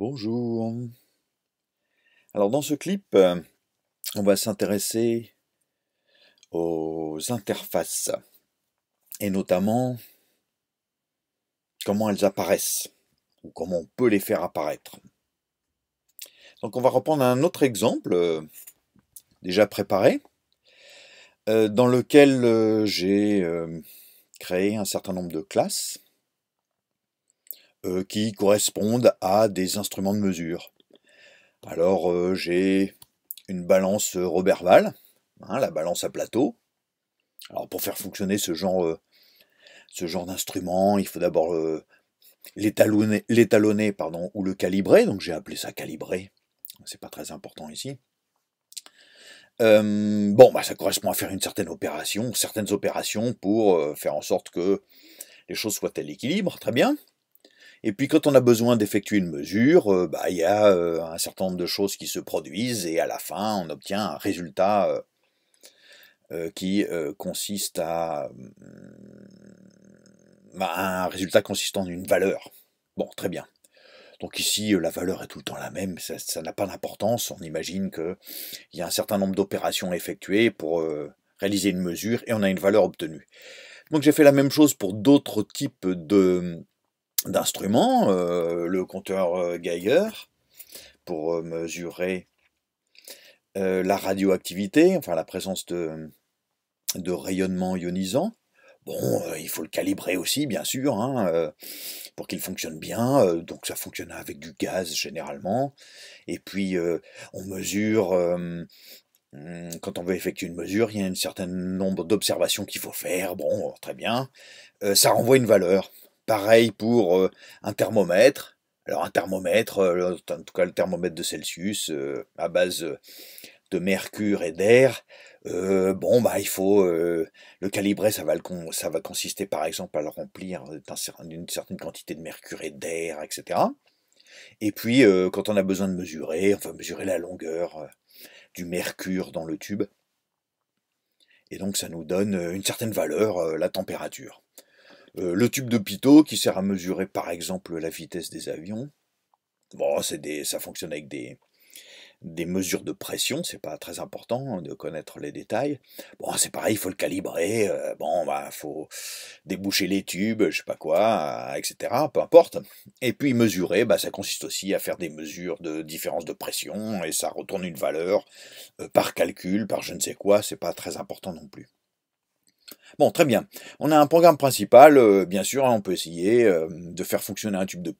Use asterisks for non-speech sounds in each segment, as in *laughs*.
Bonjour. Alors dans ce clip, euh, on va s'intéresser aux interfaces et notamment comment elles apparaissent ou comment on peut les faire apparaître. Donc on va reprendre un autre exemple euh, déjà préparé euh, dans lequel j'ai créé un certain nombre de classes euh, qui correspondent à des instruments de mesure. Alors euh, j'ai une balance euh, roberval, hein, la balance à plateau. Alors pour faire fonctionner ce genre, genre d'instrument, il faut d'abord l'étalonner, l'étalonner pardon, ou le calibrer. Donc j'ai appelé ça calibrer. C'est pas très important ici. bon, bah, ça correspond à faire une certaine opération, certaines opérations pour faire en sorte que les choses soient à l'équilibre, très bien. Et puis quand on a besoin d'effectuer une mesure, euh, bah, il y a euh, un certain nombre de choses qui se produisent et à la fin on obtient un résultat euh, qui consiste à hmm, bah, un résultat consistant en une valeur. Bon, très bien. Donc ici, la valeur est tout le temps la même, ça n'a pas d'importance. On imagine qu'il y a un certain nombre d'opérations effectuées pour réaliser une mesure et on a une valeur obtenue. Donc j'ai fait la même chose pour d'autres types de, d'instruments, euh, le compteur euh, Geiger pour euh, mesurer la radioactivité, enfin la présence de, de rayonnement ionisant. Bon, il faut le calibrer aussi, bien sûr, hein, pour qu'il fonctionne bien. donc ça fonctionne avec du gaz généralement. Et puis on mesure hmm, quand on veut effectuer une mesure, il y a un certain nombre d'observations qu'il faut faire. Bon, très bien. ça renvoie une valeur. Pareil pour euh, un thermomètre. Alors un thermomètre, euh, en tout cas le thermomètre de Celsius, euh, à base de mercure et d'air, bon bah il faut le calibrer, ça va consister par exemple à le remplir d'une certaine quantité de mercure et d'air, etc. Et puis quand on a besoin de mesurer, on va mesurer la longueur du mercure dans le tube. Et donc ça nous donne une certaine valeur, la température. Euh, le tube de Pitot qui sert à mesurer par exemple la vitesse des avions. Bon, des, ça fonctionne avec des, des mesures de pression, c'est pas très important de connaître les détails. Bon, c'est pareil, il faut le calibrer, euh, bon, bah, faut déboucher les tubes, je sais pas quoi, euh, etc., peu importe. Et puis mesurer, bah, ça consiste aussi à faire des mesures de différence de pression, et ça retourne une valeur par calcul, par je ne sais quoi, c'est pas très important non plus. Bon, très bien. On a un programme principal, euh, bien sûr, hein, on peut essayer euh, de faire fonctionner un tube de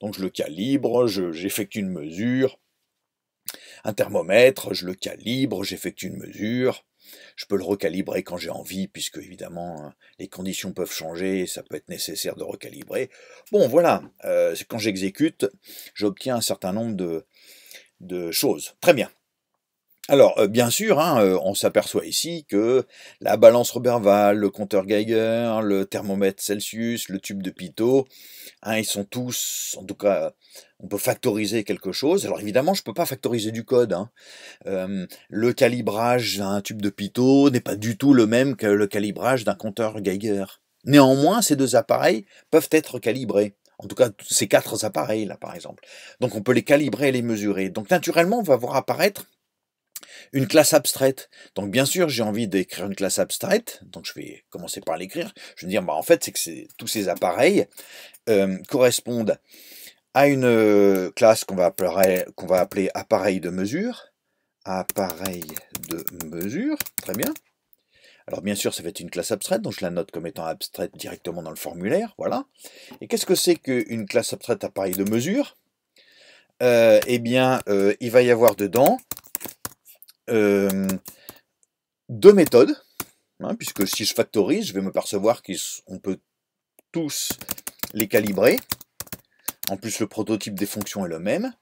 Donc je le calibre, j'effectue une mesure, un thermomètre, je le calibre, j'effectue une mesure. Je peux le recalibrer quand j'ai envie, puisque évidemment hein, les conditions peuvent changer, ça peut être nécessaire de recalibrer. Bon, voilà, euh, quand j'exécute, j'obtiens un certain nombre de choses. Très bien. Alors, euh, bien sûr, hein, euh, on s'aperçoit ici que la balance Roberval, le compteur Geiger, le thermomètre Celsius, le tube de Pitot, hein, ils sont tous, en tout cas, on peut factoriser quelque chose. Alors évidemment, je ne peux pas factoriser du code. Hein. Euh, le calibrage d'un tube de Pitot n'est pas du tout le même que le calibrage d'un compteur Geiger. Néanmoins, ces deux appareils peuvent être calibrés. En tout cas, ces quatre appareils là, par exemple. Donc on peut les calibrer et les mesurer. Donc naturellement, on va voir apparaître une classe abstraite. Donc bien sûr, j'ai envie d'écrire une classe abstraite. Donc je vais commencer par l'écrire. Je vais dire, bah, en fait, c'est que tous ces appareils euh, correspondent à une euh, classe qu'on va, appeler, va appeler appareil de mesure. Appareil de mesure, très bien. Alors bien sûr, ça va être une classe abstraite, donc je la note comme étant abstraite directement dans le formulaire, voilà. Et qu'est-ce que c'est qu'une classe abstraite appareil de mesure euh, Eh bien, il va y avoir dedans euh, deux méthodes, hein, puisque si je factorise, je vais me percevoir qu'on peut tous les calibrer. En plus, le prototype des fonctions est le même,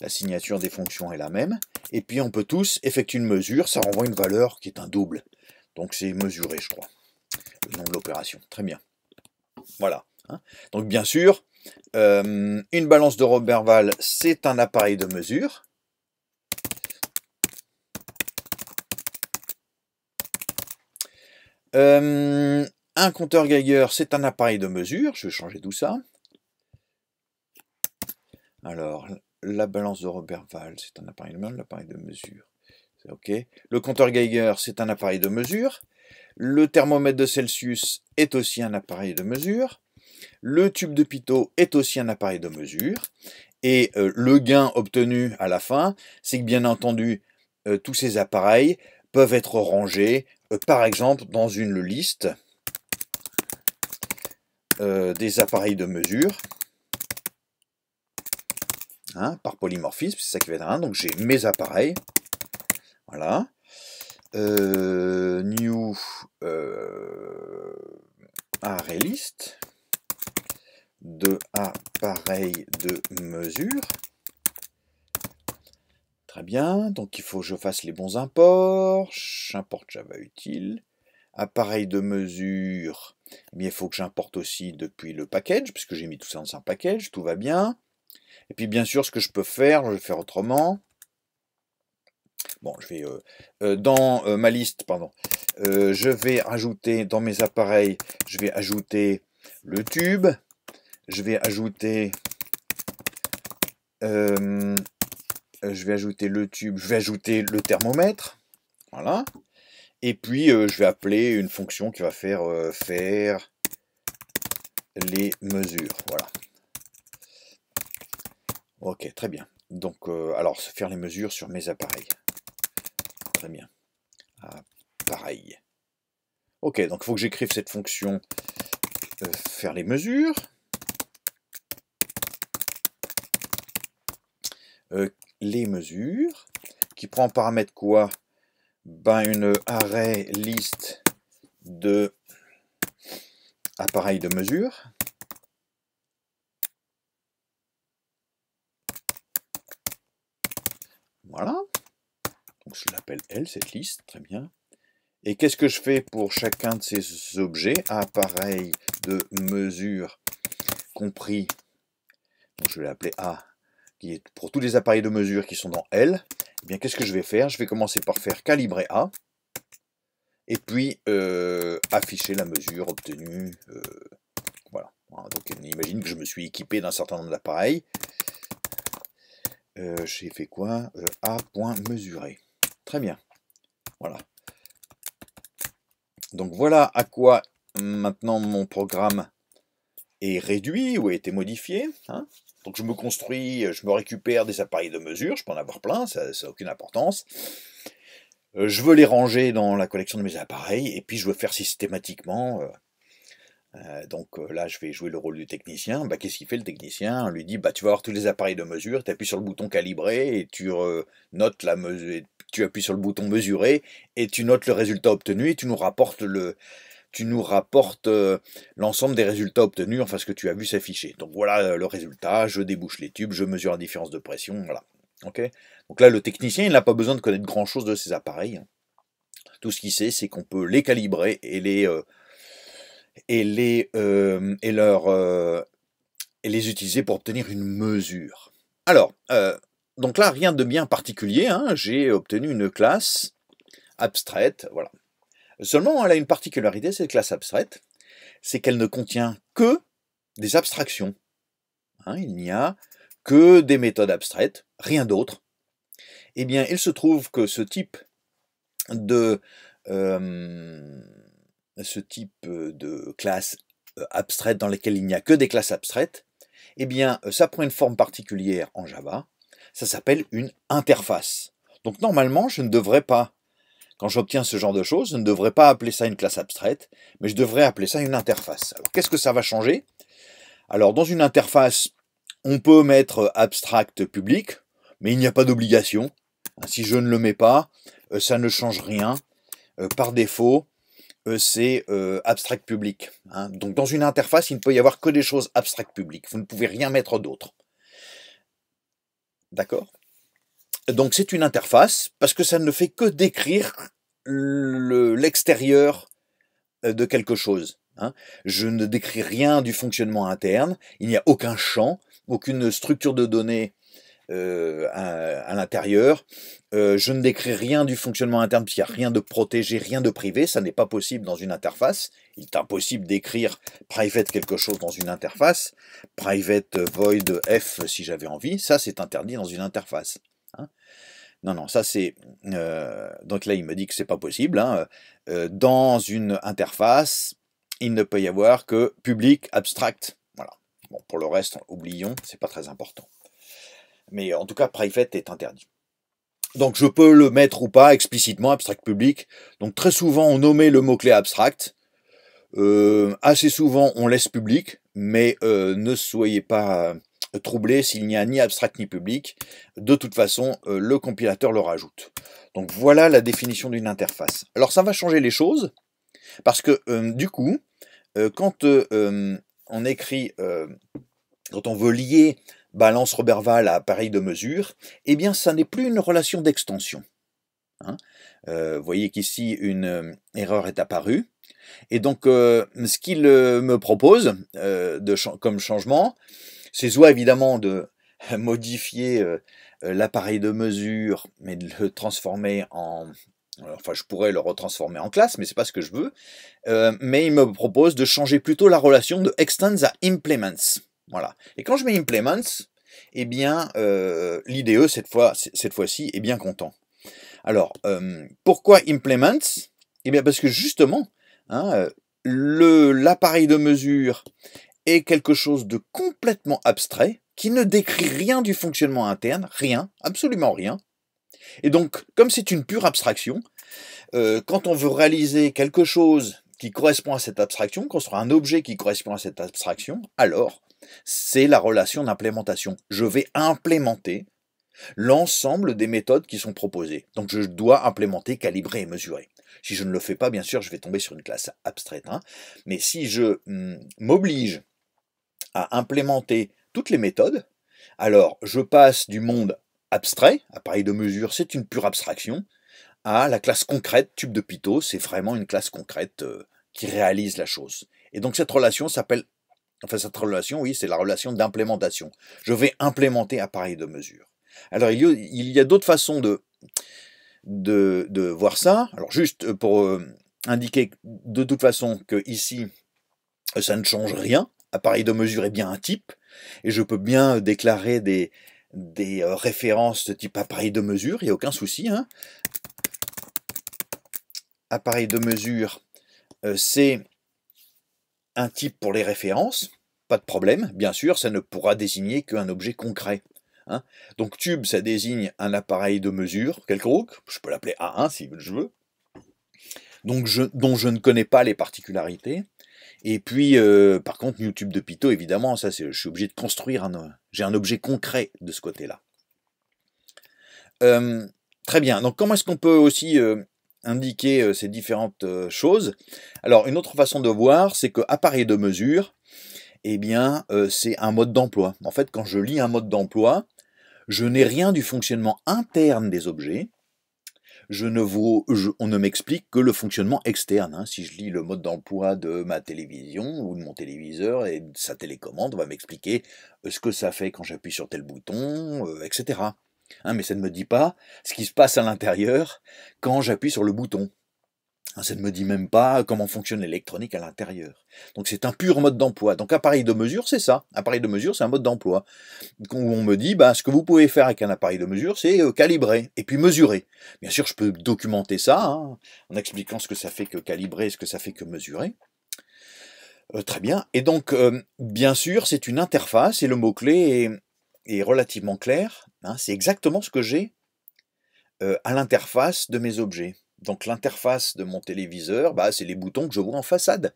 la signature des fonctions est la même, et puis on peut tous effectuer une mesure, ça renvoie une valeur qui est un double. Donc c'est mesuré, je crois, le nom de l'opération. Très bien. Voilà. Hein. Donc bien sûr, euh, une balance de Roberval, c'est un appareil de mesure, Euh, un compteur Geiger, c'est un appareil de mesure. Je vais changer tout ça. Alors, la balance de Robert Val, c'est un appareil de mesure. c'est OK. Le compteur Geiger, c'est un appareil de mesure. Le thermomètre de Celsius est aussi un appareil de mesure. Le tube de Pitot est aussi un appareil de mesure. Et euh, le gain obtenu à la fin, c'est que bien entendu, euh, tous ces appareils peuvent être rangés euh, par exemple dans une liste euh, des appareils de mesure hein, par polymorphisme, c'est ça qui va être donc j'ai mes appareils, voilà, euh, new array list de appareils de mesure, Très bien, donc il faut que je fasse les bons imports. J'importe Java utile. Appareil de mesure, Mais eh il faut que j'importe aussi depuis le package, puisque j'ai mis tout ça dans un package, tout va bien. Et puis bien sûr, ce que je peux faire, je vais faire autrement. Bon, je vais euh, euh, dans euh, ma liste, pardon, je vais ajouter dans mes appareils, je vais ajouter le tube, je vais ajouter euh, je vais ajouter le tube, je vais ajouter le thermomètre. Voilà. Et puis, euh, je vais appeler une fonction qui va faire euh, faire les mesures. Voilà. Ok, très bien. Donc, alors, faire les mesures sur mes appareils. Très bien. Appareil. Ok, donc il faut que j'écrive cette fonction faire les mesures les mesures, qui prend en paramètre quoi ben Une array liste de appareils de mesure. Voilà. Donc je l'appelle L, cette liste, très bien. Et qu'est-ce que je fais pour chacun de ces objets Appareils de mesure compris. je vais l'appeler A pour tous les appareils de mesure qui sont dans L, eh bien qu'est-ce que je vais faire Je vais commencer par faire calibrer A, et puis euh, afficher la mesure obtenue. Euh, voilà. Donc imagine que je me suis équipé d'un certain nombre d'appareils. Euh, j'ai fait quoi A.mesurer. Très bien. Voilà. Donc voilà à quoi maintenant mon programme est réduit ou a été modifié. Hein. Donc je me construis, euh, je me récupère des appareils de mesure, je peux en avoir plein, ça n'a aucune importance. Euh, je veux les ranger dans la collection de mes appareils, et puis je veux faire systématiquement euh, donc là, je vais jouer le rôle du technicien. Bah, qu'est-ce qu'il fait le technicien lui dit bah, Tu vas avoir tous les appareils de mesure, tu appuies sur le bouton calibré et tu notes la mesure, tu appuies sur le bouton mesurer, et tu notes le résultat obtenu et tu nous rapportes le, tu nous rapportes euh, l'ensemble des résultats obtenus, enfin ce que tu as vu s'afficher. Donc voilà euh, le résultat, je débouche les tubes, je mesure la différence de pression, voilà. Ok. Donc là, le technicien, il n'a pas besoin de connaître grand-chose de ces appareils. Tout ce qu'il sait, c'est qu'on peut les calibrer et les... Euh, et les... et leur... et les utiliser pour obtenir une mesure. Alors, donc là, rien de bien particulier, hein. j'ai obtenu une classe abstraite, voilà, Seulement, elle a une particularité, cette classe abstraite, c'est qu'elle ne contient que des abstractions. Hein, il n'y a que des méthodes abstraites, rien d'autre. Eh bien, il se trouve que ce type de, euh, ce type de classe euh, abstraite dans laquelle il n'y a que des classes abstraites, eh bien, ça prend une forme particulière en Java. Ça s'appelle une interface. Donc normalement, je ne devrais pas quand j'obtiens ce genre de choses, je ne devrais pas appeler ça une classe abstraite, mais je devrais appeler ça une interface. Alors qu'est-ce que ça va changer Alors dans une interface, on peut mettre euh, abstract public, mais il n'y a pas d'obligation. Hein, si je ne le mets pas, euh, ça ne change rien. Euh, par défaut, c'est abstract public. Hein, donc dans une interface, il ne peut y avoir que des choses abstract public. Vous ne pouvez rien mettre d'autre. D'accord donc c'est une interface parce que ça ne fait que décrire l'extérieur euh, de quelque chose. Hein. Je ne décris rien du fonctionnement interne, il n'y a aucun champ, aucune structure de données euh, à, l'intérieur. Euh, je ne décris rien du fonctionnement interne, puisqu'il n'y a rien de protégé, rien de privé. Ça n'est pas possible dans une interface. Il est impossible d'écrire private quelque chose dans une interface. Private void f si j'avais envie. Ça, c'est interdit dans une interface. Hein. Non, non, ça c'est. Euh, donc là, il me dit que c'est pas possible. Hein, euh, dans une interface, il ne peut y avoir que public abstract. Voilà. Bon, pour le reste, oublions, c'est pas très important. Mais en tout cas, private est interdit. Donc je peux le mettre ou pas explicitement abstract public. Donc très souvent, on nommait le mot-clé abstract. Euh, assez souvent, on laisse public, mais ne soyez pas troublé s'il n'y a ni abstract ni public. De toute façon, euh, le compilateur le rajoute. Donc voilà la définition d'une interface. Alors ça va changer les choses, parce que euh, du coup, euh, quand on écrit, quand on veut lier balance Roberval à appareil de mesure, eh bien ça n'est plus une relation d'extension. Hein. vous voyez qu'ici une erreur est apparue. Et donc, ce qu'il me propose de comme changement, c'est soit évidemment de *laughs* modifier euh, euh, l'appareil de mesure, mais de le transformer en... Euh, enfin, je pourrais le retransformer en classe, mais c'est pas ce que je veux. mais il me propose de changer plutôt la relation de extends à implements. Voilà. Et quand je mets implements, eh bien, l'IDE, cette fois-ci, cette fois est bien content. Alors, pourquoi implements Eh bien, parce que justement, hein, l'appareil de mesure est quelque chose de complètement abstrait, qui ne décrit rien du fonctionnement interne, rien, absolument rien. Et donc, comme c'est une pure abstraction, euh, quand on veut réaliser quelque chose qui correspond à cette abstraction, construire un objet qui correspond à cette abstraction, alors c'est la relation d'implémentation. Je vais implémenter l'ensemble des méthodes qui sont proposées. Donc je dois implémenter, calibrer et mesurer. Si je ne le fais pas, bien sûr, je vais tomber sur une classe abstraite. Hein. mais si je hmm, m'oblige à implémenter toutes les méthodes. Alors, je passe du monde abstrait, appareil de mesure, c'est une pure abstraction, à la classe concrète, tube de Pitot, c'est vraiment une classe concrète euh, qui réalise la chose. Et donc cette relation s'appelle, enfin cette relation, oui, c'est la relation d'implémentation. Je vais implémenter appareil de mesure. Alors il y a, d'autres façons de, de, voir ça. Alors juste pour euh, indiquer de toute façon que ici, ça ne change rien appareil de mesure est bien un type, et je peux bien déclarer des, des euh, références de type appareil de mesure, il n'y a aucun souci. Hein. Appareil de mesure, euh, c'est un type pour les références, pas de problème, bien sûr, ça ne pourra désigner qu'un objet concret. Hein. Donc tube, ça désigne un appareil de mesure quelconque, je peux l'appeler A1 si je veux, donc dont je ne connais pas les particularités. Et puis, euh, par contre, YouTube de Pito, évidemment, ça, je suis obligé de construire un. J'ai un objet concret de ce côté-là. Euh, très bien. Donc, comment est-ce qu'on peut aussi euh, indiquer ces différentes choses Alors, une autre façon de voir, c'est que appareil de mesure, eh bien, c'est un mode d'emploi. En fait, quand je lis un mode d'emploi, je n'ai rien du fonctionnement interne des objets, je ne vous, on ne m'explique que le fonctionnement externe. Hein. Si je lis le mode d'emploi de ma télévision ou de mon téléviseur et sa télécommande on va m'expliquer euh, ce que ça fait quand j'appuie sur tel bouton, euh, etc. Hein, mais ça ne me dit pas ce qui se passe à l'intérieur quand j'appuie sur le bouton. Hein, ça ne me dit même pas comment fonctionne l'électronique à l'intérieur. Donc c'est un pur mode d'emploi. Donc appareil de mesure, c'est ça. Appareil de mesure, c'est un mode d'emploi. Où on me dit, bah, ce que vous pouvez faire avec un appareil de mesure, c'est euh, calibrer et puis mesurer. Bien sûr, je peux documenter ça hein, en expliquant ce que ça fait que calibrer, ce que ça fait que mesurer. Euh, très bien. Et donc, euh, bien sûr, c'est une interface et le mot-clé est, relativement clair. Hein. c'est exactement ce que j'ai à l'interface de mes objets. Donc l'interface de mon téléviseur, bah, c'est les boutons que je vois en façade.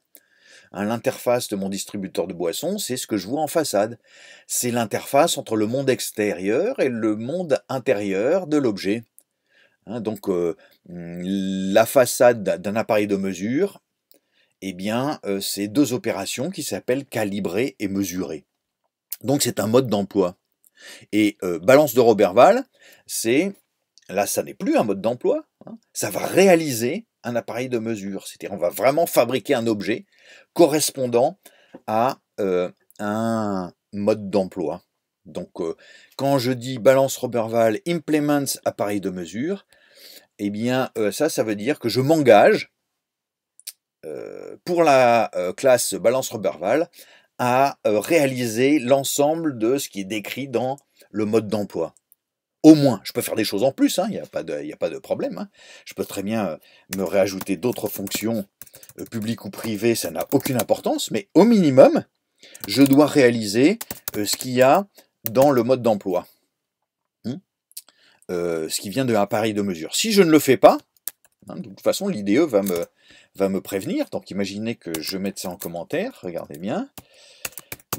Hein, l'interface de mon distributeur de boissons, c'est ce que je vois en façade. C'est l'interface entre le monde extérieur et le monde intérieur de l'objet. Hein, donc euh, mmh, la façade d'un appareil de mesure, eh bien, euh, c'est deux opérations qui s'appellent calibrer et mesurer. Donc c'est un mode d'emploi. Et euh, balance de Roberval, c'est Là, ça n'est plus un mode d'emploi, hein. ça va réaliser un appareil de mesure, c'est-à-dire on va vraiment fabriquer un objet correspondant à euh, un mode d'emploi. Donc euh, quand je dis balance Roberval implements appareil de mesure, eh bien euh, ça, ça veut dire que je m'engage pour la classe balance Roberval à réaliser l'ensemble de ce qui est décrit dans le mode d'emploi au moins. Je peux faire des choses en plus, hein, il n'y a, a, pas de problème. Hein. Je peux très bien euh, me réajouter d'autres fonctions, euh, publiques ou privées, ça n'a aucune importance, mais au minimum, je dois réaliser euh, ce qu'il y a dans le mode d'emploi. Hmm. ce qui vient d'un appareil de mesure. Si je ne le fais pas, hein, de toute façon, l'IDE va me, va me prévenir. Donc imaginez que je mette ça en commentaire, regardez bien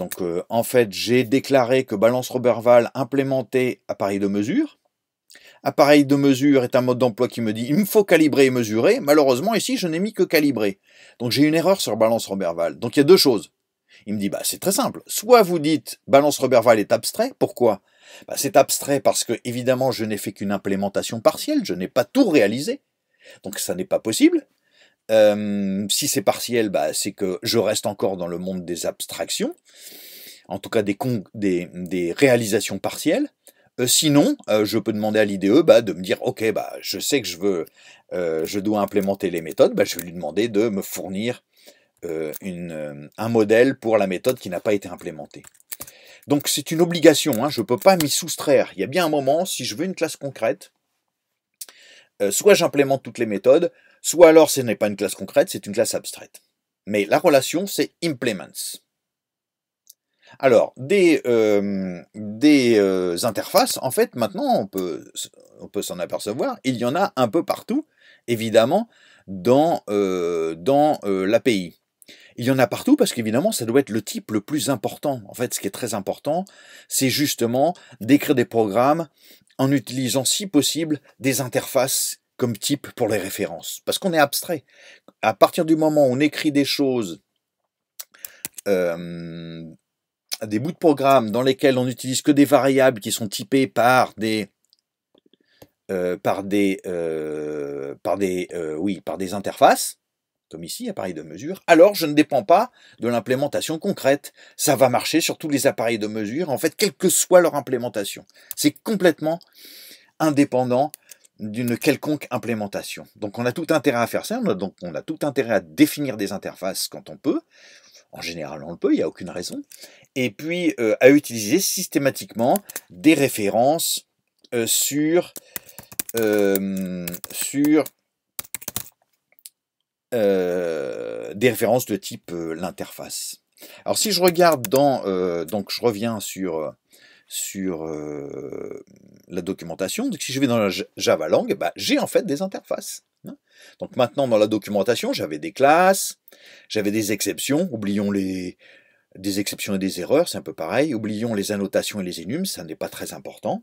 donc euh, en fait j'ai déclaré que balance Roberval implémentait appareil de mesure. Appareil de mesure est un mode d'emploi qui me dit il me faut calibrer et mesurer. Malheureusement ici je n'ai mis que calibrer. Donc j'ai une erreur sur balance Roberval. Donc il y a deux choses. Il me dit bah c'est très simple. Soit vous dites balance Roberval est abstrait. Pourquoi bah, C'est abstrait parce que évidemment je n'ai fait qu'une implémentation partielle. Je n'ai pas tout réalisé. Donc ça n'est pas possible. Euh, si c'est partiel, bah, c'est que je reste encore dans le monde des abstractions, en tout cas des, réalisations partielles. Euh, sinon, euh, je peux demander à l'IDE bah, de me dire, ok, bah, je sais que je veux, je dois implémenter les méthodes, bah, je vais lui demander de me fournir un modèle pour la méthode qui n'a pas été implémentée. Donc c'est une obligation, hein, je ne peux pas m'y soustraire. Il y a bien un moment, si je veux une classe concrète, soit j'implémente toutes les méthodes, Soit alors ce n'est pas une classe concrète, c'est une classe abstraite. Mais la relation, c'est implements. Alors, des, euh, des euh, interfaces, en fait, maintenant, on peut, on peut s'en apercevoir, il y en a un peu partout, évidemment, dans, euh, dans euh, l'API. Il y en a partout parce qu'évidemment, ça doit être le type le plus important. En fait, ce qui est très important, c'est justement d'écrire des programmes en utilisant, si possible, des interfaces comme type pour les références, parce qu'on est abstrait. À partir du moment où on écrit des choses, euh, des bouts de programme dans lesquels on n'utilise que des variables qui sont typées par des euh, par des euh, par des oui par des interfaces comme ici, appareil de mesure, alors je ne dépends pas de l'implémentation concrète. Ça va marcher sur tous les appareils de mesure, en fait, quelle que soit leur implémentation. C'est complètement indépendant d'une quelconque implémentation. Donc on a tout intérêt à faire ça, on a, donc on a tout intérêt à définir des interfaces quand on peut. En général, on le peut, il n'y a aucune raison. Et puis euh, à utiliser systématiquement des références euh, sur, euh, sur des références de type l'interface. Alors si je regarde dans, donc je reviens sur sur euh, la documentation. Donc, si je vais dans la Java langue, bah, j'ai en fait des interfaces. Hein. Donc maintenant, dans la documentation, j'avais des classes, j'avais des exceptions, oublions les des exceptions et des erreurs, c'est un peu pareil, oublions les annotations et les enums, ça n'est pas très important.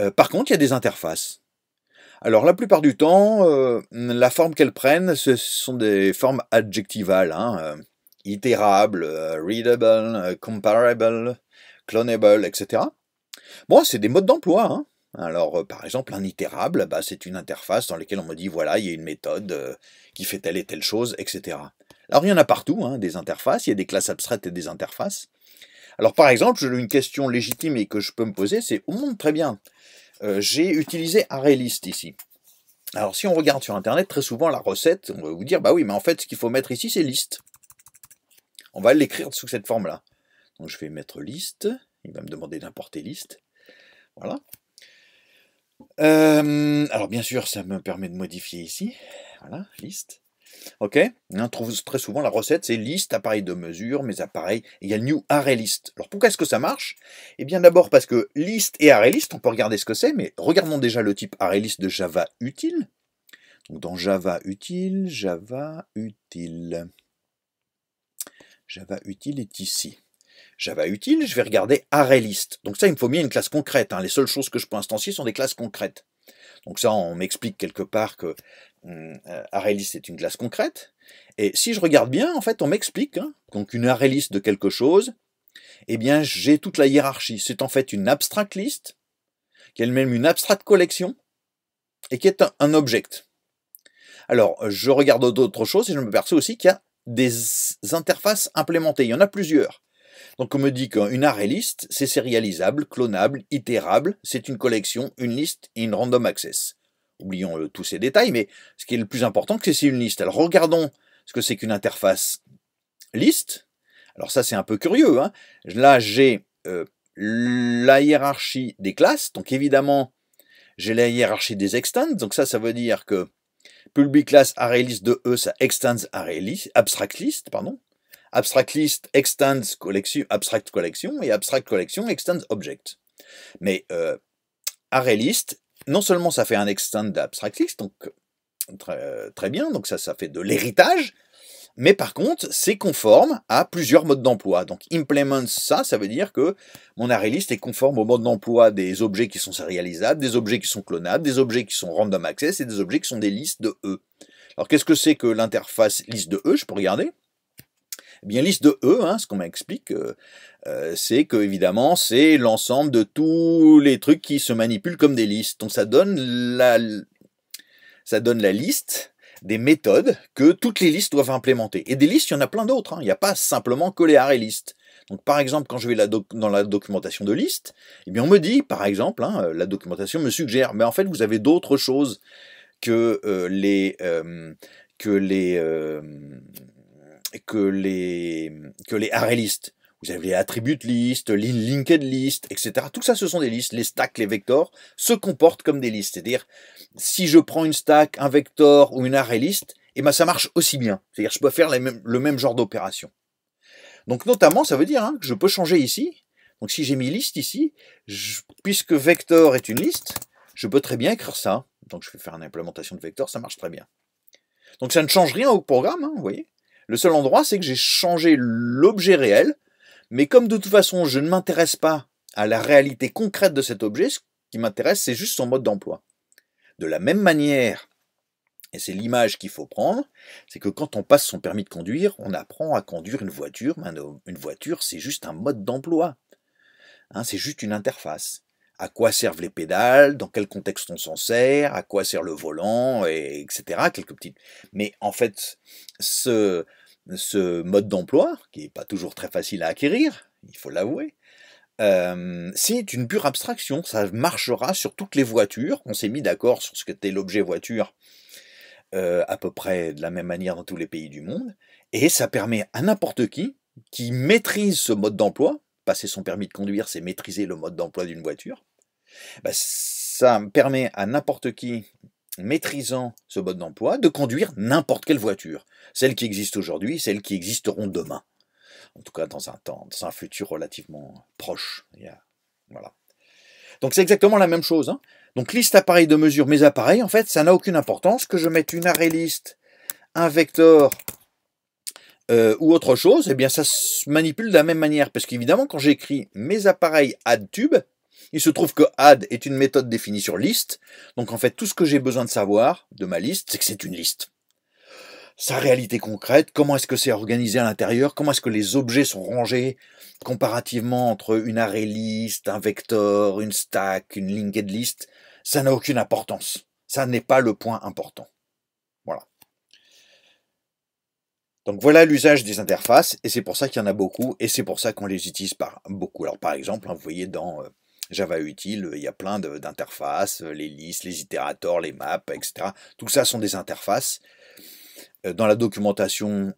Euh, par contre, il y a des interfaces. Alors la plupart du temps, euh, la forme qu'elles prennent, ce sont des formes adjectivales, hein, itérable, readable, comparable, clonable, etc. Bon, c'est des modes d'emploi. Hein. Alors, euh, par exemple, un itérable, bah, c'est une interface dans laquelle on me dit, voilà, il y a une méthode euh, qui fait telle et telle chose, etc. Alors, il y en a partout, hein, des interfaces, il y a des classes abstraites et des interfaces. Alors, par exemple, une question légitime et que je peux me poser, c'est, oh, monde très bien, euh, j'ai utilisé ArrayList ici. Alors, si on regarde sur Internet, très souvent, la recette, on va vous dire, bah oui, mais en fait, ce qu'il faut mettre ici, c'est liste. On va l'écrire sous cette forme-là. Donc je vais mettre liste. Il va me demander d'importer liste. Voilà. Euh, alors bien sûr, ça me permet de modifier ici. Voilà, liste. Ok On trouve très souvent la recette, c'est liste, appareil de mesure, mes appareils, il y a new array Alors pourquoi est-ce que ça marche Eh bien d'abord parce que liste et array on peut regarder ce que c'est, mais regardons déjà le type array de Java utile. Donc dans Java utile, Java utile. Java utile est ici. Java utile, je vais regarder ArrayList. Donc ça, il me faut bien une classe concrète. Hein. Les seules choses que je peux instancier sont des classes concrètes. Donc ça, on m'explique quelque part que hum, euh, ArrayList est une classe concrète. Et si je regarde bien, en fait, on m'explique, hein, ArrayList de quelque chose, eh bien, j'ai toute la hiérarchie. C'est en fait une abstract list, qui est même une abstract collection, et qui est un, un object. Alors, je regarde d'autres choses et je me perçois aussi qu'il y a des interfaces implémentées. Il y en a plusieurs. Donc on me dit qu'une arrêt liste c'est sérialisable, clonable, itérable, c'est une collection, une liste et une random access. Oublions euh, tous ces détails, mais ce qui est le plus important, c'est que c'est une liste. Alors regardons ce que c'est qu'une interface liste. Alors ça c'est un peu curieux. Hein. Là j'ai euh, la hiérarchie des classes, donc évidemment j'ai la hiérarchie des extends, donc ça ça veut dire que public class ArrayList de E, ça extends ArrayList, abstract list, pardon. Abstract extends collection, Abstract Collection et Abstract Collection extends Object. Mais euh, ArrayList, non seulement ça fait un extend d'AbstractList, List, donc très, bien, donc ça, ça fait de l'héritage, mais par contre, c'est conforme à plusieurs modes d'emploi. Donc, implements ça, ça veut dire que mon ArrayList est conforme au mode d'emploi des objets qui sont sérialisables, des objets qui sont clonables, des objets qui sont random access et des objets qui sont des listes de E. Alors, qu'est-ce que c'est que l'interface liste de E Je peux regarder. Eh liste de E, hein, ce qu'on m'explique, euh, euh, c'est que évidemment c'est l'ensemble de tous les trucs qui se manipulent comme des listes. Donc ça donne la, ça donne la liste des méthodes que toutes les listes doivent implémenter. Et des listes, il y en a plein d'autres. Hein. Il n'y a pas simplement que les arrêts listes. Donc par exemple, quand je vais dans la documentation de liste, eh bien on me dit, par exemple, hein, euh, la documentation me suggère, mais en fait vous avez d'autres choses que les que les que les, que les array Vous avez les attribute list, les linked list, etc. Tout ça, ce sont des listes. Les stacks, les vectors se comportent comme des listes. C'est-à-dire, si je prends une stack, un vector ou une array list, eh ben, ça marche aussi bien. C'est-à-dire, je peux faire le même genre d'opération. Donc, notamment, ça veut dire hein, que je peux changer ici. Donc, si j'ai mis liste ici, puisque vector est une liste, je peux très bien écrire ça. Donc, je vais faire une implémentation de vector, ça marche très bien. Donc, ça ne change rien au programme, hein, vous voyez. Le seul endroit, c'est que j'ai changé l'objet réel, mais comme de toute façon, je ne m'intéresse pas à la réalité concrète de cet objet, ce qui m'intéresse, c'est juste son mode d'emploi. De la même manière, et c'est l'image qu'il faut prendre, c'est que quand on passe son permis de conduire, on apprend à conduire une voiture. Une voiture, c'est juste un mode d'emploi. Hein, c'est juste une interface à quoi servent les pédales, dans quel contexte on s'en sert, à quoi sert le volant, et, etc. Quelques petites. Mais en fait, ce, mode d'emploi, qui n'est pas toujours très facile à acquérir, il faut l'avouer, euh, c'est une pure abstraction. Ça marchera sur toutes les voitures. On s'est mis d'accord sur ce que qu'était l'objet voiture euh, à peu près de la même manière dans tous les pays du monde. Et ça permet à n'importe qui qui maîtrise ce mode d'emploi, passer son permis de conduire, c'est maîtriser le mode d'emploi d'une voiture. Bah, ça permet à n'importe qui maîtrisant ce mode d'emploi de conduire n'importe quelle voiture, celles qui existent aujourd'hui, celles qui existeront demain. En tout cas, dans un temps, dans un futur relativement proche. Voilà. Donc c'est exactement la même chose. Hein. Donc liste appareil de mesure, mes appareils, en fait, ça n'a aucune importance que je mette une arrêt liste, un vecteur euh, ou autre chose, eh bien ça se manipule de la même manière. Parce qu'évidemment, quand j'écris mes appareils addTube, il se trouve que add est une méthode définie sur liste. Donc en fait, tout ce que j'ai besoin de savoir de ma liste, c'est que c'est une liste. Sa réalité concrète, comment est-ce que c'est organisé à l'intérieur, comment est-ce que les objets sont rangés comparativement entre une array liste, un vector, une stack, une linked list, ça n'a aucune importance. Ça n'est pas le point important. Donc voilà l'usage des interfaces, et c'est pour ça qu'il y en a beaucoup, et c'est pour ça qu'on les utilise par, beaucoup. Alors par exemple, hein, vous voyez dans euh, Java Util, euh, il y a plein d'interfaces, euh, les listes, les itérateurs, les maps, etc. Tout ça sont des interfaces. Dans la documentation,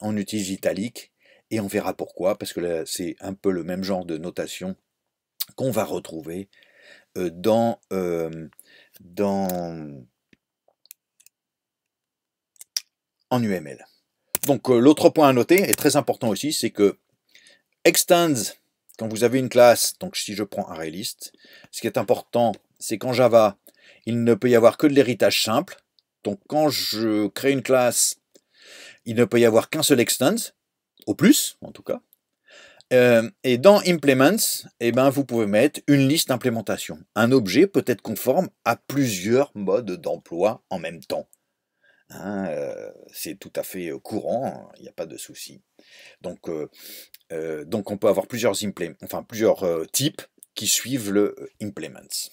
on utilise italique, et on verra pourquoi, parce que c'est un peu le même genre de notation qu'on va retrouver dans, dans en UML. Donc euh, l'autre point à noter, et très important aussi, c'est que extends, quand vous avez une classe, donc si je prends ArrayList, ce qui est important, c'est qu'en Java, il ne peut y avoir que de l'héritage simple. Donc quand je crée une classe, il ne peut y avoir qu'un seul extends, au plus en tout cas. Euh, et dans implements, eh ben, vous pouvez mettre une liste d'implémentation. Un objet peut être conforme à plusieurs modes d'emploi en même temps. Hein, euh, c'est tout à fait courant, il n'y a pas de souci. Donc, euh, on peut avoir plusieurs, enfin, plusieurs types qui suivent le implements.